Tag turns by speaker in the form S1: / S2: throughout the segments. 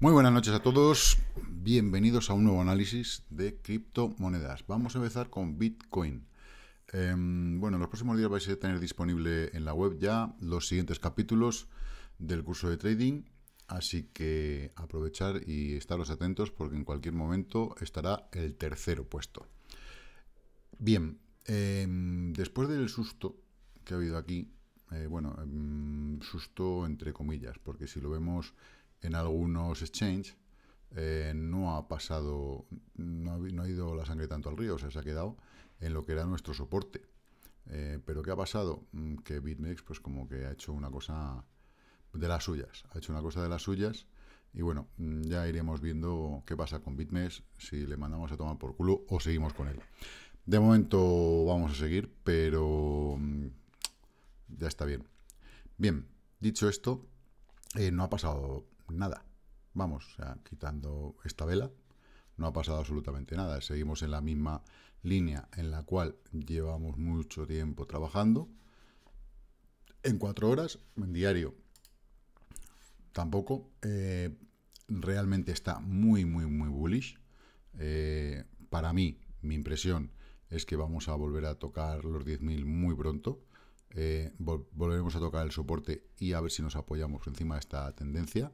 S1: Muy buenas noches a todos, bienvenidos a un nuevo análisis de criptomonedas. Vamos a empezar con Bitcoin. Em, bueno, en los próximos días vais a tener disponible en la web ya los siguientes capítulos del curso de trading Así que aprovechar y estaros atentos porque en cualquier momento estará el tercero puesto. Bien, em, después del susto que ha habido aquí, eh, bueno, em, susto entre comillas, porque si lo vemos en algunos exchanges, eh, no ha pasado, no ha, no ha, ido la sangre tanto al río, o sea, se ha quedado en lo que era nuestro soporte. Eh, pero ¿qué ha pasado? Mm, que BitMEX, pues como que ha hecho una cosa de las suyas. Ha hecho una cosa de las suyas. Y bueno, mm, ya iremos viendo qué pasa con Bitmes si le mandamos a tomar por culo o seguimos con él. De momento vamos a seguir, pero mm, ya está bien. Bien, dicho esto, eh, no ha pasado nada. Vamos, quitando esta vela, no ha pasado absolutamente nada. Seguimos en la misma línea en la cual llevamos mucho tiempo trabajando. En cuatro horas, en diario, tampoco. Eh, realmente está muy, muy, muy bullish. Eh, para mí, mi impresión es que vamos a volver a tocar los 10.000 muy pronto. Eh, volveremos a tocar el soporte y a ver si nos apoyamos encima de esta tendencia.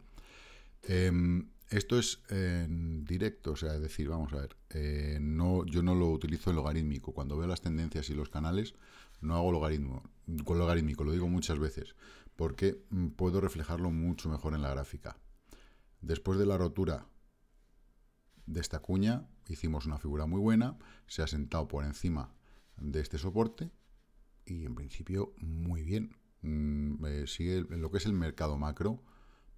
S1: Em, esto es directo, o sea, es decir, vamos a ver, no, yo no lo utilizo en logarítmico. Cuando veo las tendencias y los canales, no hago logaritmo, con logarítmico, lo digo muchas veces porque mm, puedo reflejarlo mucho mejor en la gráfica. Después de la rotura de esta cuña, hicimos una figura muy buena, se ha sentado por encima de este soporte y en principio muy bien. Mm, eh, sigue en lo que es el mercado macro,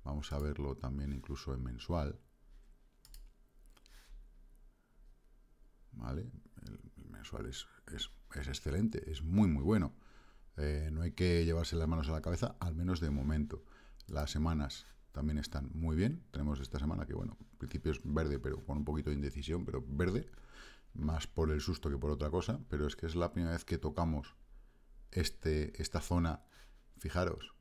S1: vamos a verlo también incluso en mensual. ¿Vale? El, mensual es excelente, es muy muy bueno. Eh, no hay que llevarse las manos a la cabeza, al menos de momento. Las semanas también están muy bien. Tenemos esta semana que, bueno, en principio es verde, pero con un poquito de indecisión, pero verde, más por el susto que por otra cosa. Pero es que es la primera vez que tocamos este, esta zona, fijaros,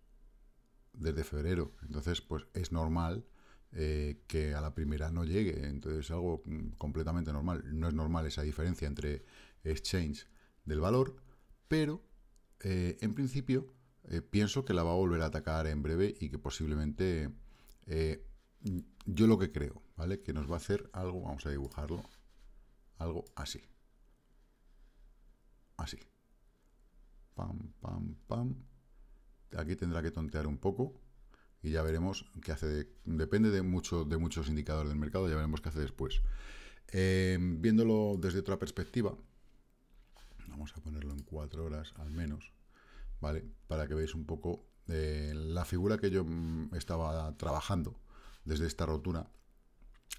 S1: desde febrero. Entonces, pues es normal eh, que a la primera no llegue. Entonces, es algo mm, completamente normal. No es normal esa diferencia entre exchange del valor, pero eh, en principio, eh, pienso que la va a volver a atacar en breve y que posiblemente... Eh, yo lo que creo, ¿vale? Que nos va a hacer algo, vamos a dibujarlo, algo así. Así. Pam, pam, pam. Aquí tendrá que tontear un poco y ya veremos qué hace. depende de, mucho, de muchos indicadores del mercado, ya veremos qué hace después. viéndolo desde otra perspectiva, Vamos a ponerlo en cuatro horas al menos, ¿vale? Para que veáis un poco eh, la figura que yo mm, estaba trabajando desde esta rotura.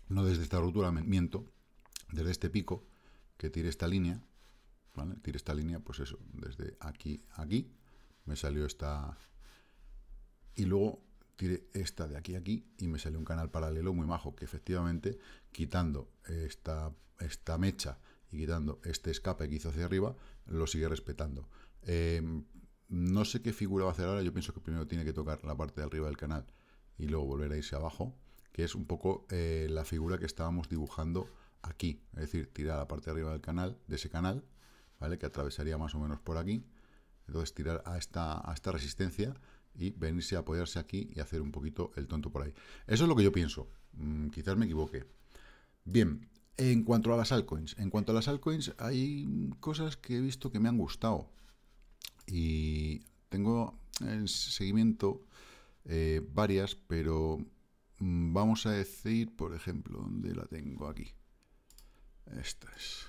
S1: No desde esta rotura, miento. Desde este pico que tire esta línea, ¿vale? Tire esta línea, pues eso, desde aquí a aquí. Me salió esta... Y luego tire esta de aquí a aquí y me salió un canal paralelo muy majo, que efectivamente, quitando esta, esta mecha quitando este escape que hizo hacia arriba, lo sigue respetando. Em, no sé qué figura va a hacer ahora, yo pienso que primero tiene que tocar la parte de arriba del canal y luego volver a irse abajo, que es un poco eh, la figura que estábamos dibujando aquí, es decir, tirar la parte de arriba del canal, de ese canal, ¿vale? que atravesaría más o menos por aquí, entonces tirar a esta, a esta resistencia y venirse a apoyarse aquí y hacer un poquito el tonto por ahí. Eso es lo que yo pienso, mm, quizás me equivoque. Bien, en cuanto a las altcoins, en cuanto a las altcoins, hay cosas que he visto que me han gustado. Y tengo en seguimiento eh, varias, pero mm, vamos a decir, por ejemplo, ¿dónde la tengo aquí? Estas, es.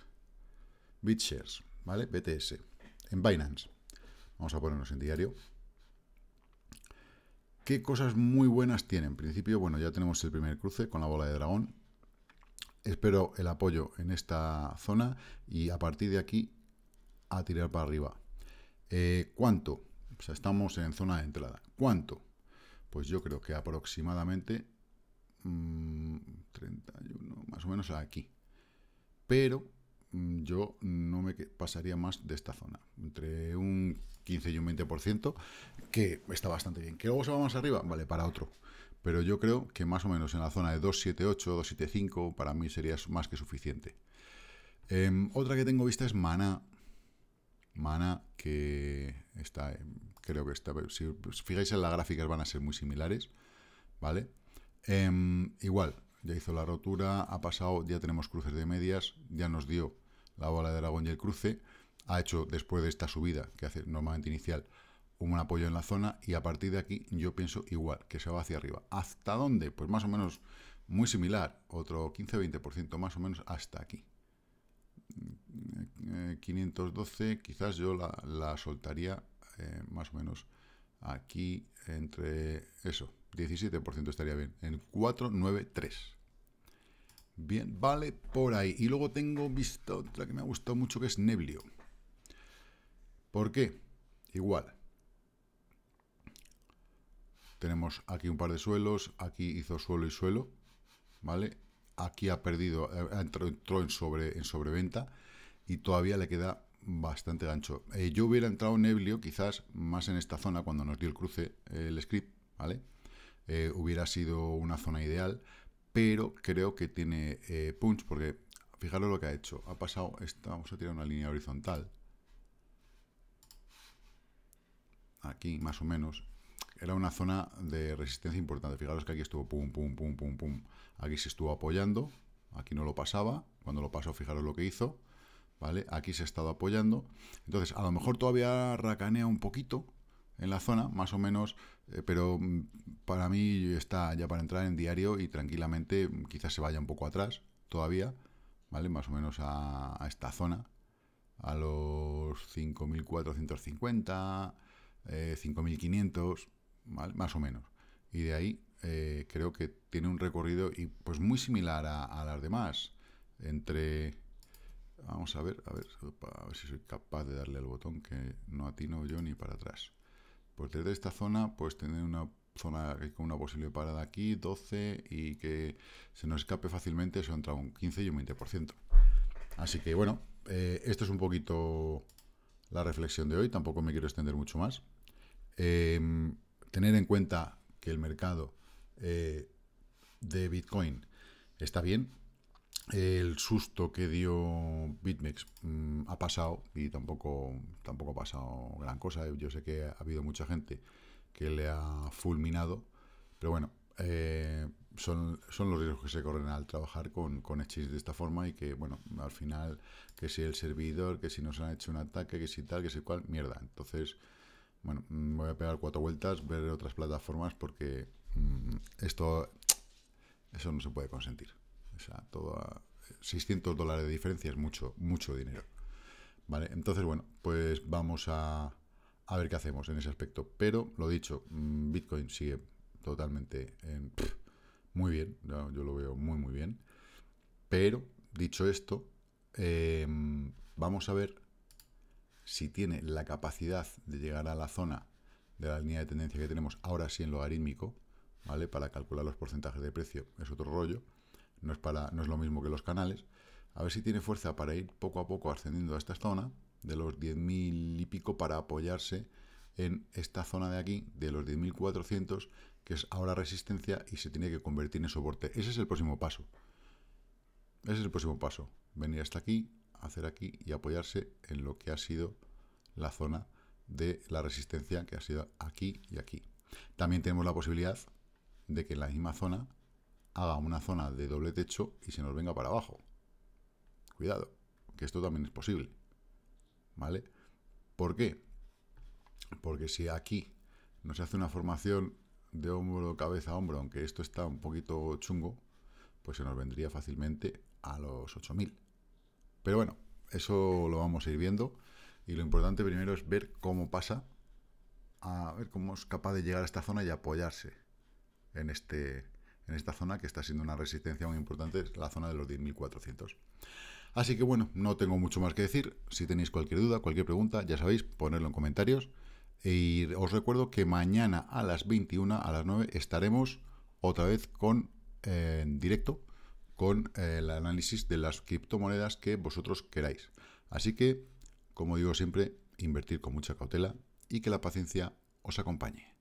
S1: BitShares, ¿vale? BTS. En Binance. Vamos a ponernos en diario. ¿Qué cosas muy buenas tiene? En principio, bueno, ya tenemos el primer cruce con la bola de dragón. Espero el apoyo en esta zona y a partir de aquí a tirar para arriba. Eh, ¿Cuánto? O sea, estamos en zona de entrada. ¿Cuánto? Pues yo creo que aproximadamente 31, mm, más o menos aquí. Pero mm, yo no me pasaría más de esta zona. Entre un 15 y un 20%, que está bastante bien. ¿Que luego se va más arriba? Vale, para otro pero yo creo que más o menos en la zona de 278, 275 para mí sería más que suficiente. Em, otra que tengo vista es Mana. Mana que está, creo que está, si os fijáis en las gráficas van a ser muy similares, ¿vale? Em, igual, ya hizo la rotura, ha pasado, ya tenemos cruces de medias, ya nos dio la bola de dragón y el cruce, ha hecho después de esta subida, que hace normalmente inicial, un apoyo en la zona y a partir de aquí yo pienso igual, que se va hacia arriba. ¿Hasta dónde? Pues más o menos muy similar, otro 15-20% más o menos hasta aquí. 512 mm, eh, quizás yo la, soltaría eh, más o menos aquí entre eso, 17% estaría bien, en 493. Bien, vale por ahí. Y luego tengo vista otra que me ha gustado mucho que es Neblio. ¿Por qué? Igual, tenemos aquí un par de suelos, aquí hizo suelo y suelo, ¿vale? Aquí ha perdido, eh, entró, en, sobre, en sobreventa y todavía le queda bastante gancho. Eh, yo hubiera entrado en Eblio quizás más en esta zona cuando nos dio el cruce eh, el script, ¿vale? hubiera sido una zona ideal, pero creo que tiene punch porque fijaros lo que ha hecho. Ha pasado, vamos a tirar una línea horizontal. Aquí, más o menos era una zona de resistencia importante. Fijaros que aquí estuvo pum, pum, pum, pum, pum. Aquí se estuvo apoyando, aquí no lo pasaba. Cuando lo pasó, fijaros lo que hizo. ¿Vale? Aquí se ha estado apoyando. Entonces, a lo mejor todavía racanea un poquito en la zona, más o menos, eh, pero mm, para mí está ya para entrar en diario y tranquilamente mm, quizás se vaya un poco atrás todavía, ¿vale? Más o menos a, esta zona, a los 5.450, 5.500, más o menos. Y de ahí eh, creo que tiene un recorrido y, pues muy similar a, las demás. Entre... Vamos a ver, a ver, si soy capaz de darle al botón que no atino yo ni para atrás. Pues desde esta zona, pues tener una zona con una posible parada aquí, 12, y que se nos escape fácilmente, se entra un 15 y un 20%. Así que bueno, eh, esto es un poquito la reflexión de hoy, tampoco me quiero extender mucho más. Em, tener en cuenta que el mercado eh, de Bitcoin está bien. El susto que dio BitMEX mm, ha pasado y tampoco, tampoco ha pasado gran cosa. Eh. Yo sé que ha habido mucha gente que le ha fulminado, pero bueno, eh, son, son, los riesgos que se corren al trabajar con, con exchanges de esta forma y que, bueno, al final, que si el servidor, que si nos han hecho un ataque, que si tal, que si cual, mierda. Entonces, bueno, mm, voy a pegar cuatro vueltas, ver otras plataformas porque mm, esto, eso no se puede consentir. O sea, todo 600 dólares de diferencia es mucho, mucho dinero. Vale, entonces, bueno, pues vamos a, ver qué hacemos en ese aspecto. Pero, lo dicho, mm, Bitcoin sigue totalmente muy bien, yo, lo veo muy, muy bien. Pero, dicho esto, em, vamos a ver si tiene la capacidad de llegar a la zona de la línea de tendencia que tenemos ahora sí en logarítmico, ¿vale? Para calcular los porcentajes de precio es otro rollo, no es, para, no es lo mismo que los canales. A ver si tiene fuerza para ir poco a poco ascendiendo a esta zona de los 10.000 y pico para apoyarse en esta zona de aquí, de los 10.400, que es ahora resistencia y se tiene que convertir en soporte. Ese es el próximo paso. Ese es el próximo paso. Venir hasta aquí, hacer aquí y apoyarse en lo que ha sido la zona de la resistencia que ha sido aquí y aquí. También tenemos la posibilidad de que en la misma zona haga una zona de doble techo y se nos venga para abajo. Cuidado, que esto también es posible. ¿Vale? ¿Por qué? Porque si aquí nos hace una formación de hombro, cabeza, hombro, aunque esto está un poquito chungo, pues se nos vendría fácilmente a los 8000. Pero bueno, eso lo vamos a ir viendo. Y lo importante primero es ver cómo pasa, a ver cómo es capaz de llegar a esta zona y apoyarse en, este, en esta zona que está siendo una resistencia muy importante, la zona de los 10.400. Así que bueno, no tengo mucho más que decir. Si tenéis cualquier duda, cualquier pregunta, ya sabéis, ponerlo en comentarios. Y os recuerdo que mañana a las 21, a las 9, estaremos otra vez con eh, en directo con eh, el análisis de las criptomonedas que vosotros queráis. Así que, como digo siempre, invertir con mucha cautela y que la paciencia os acompañe.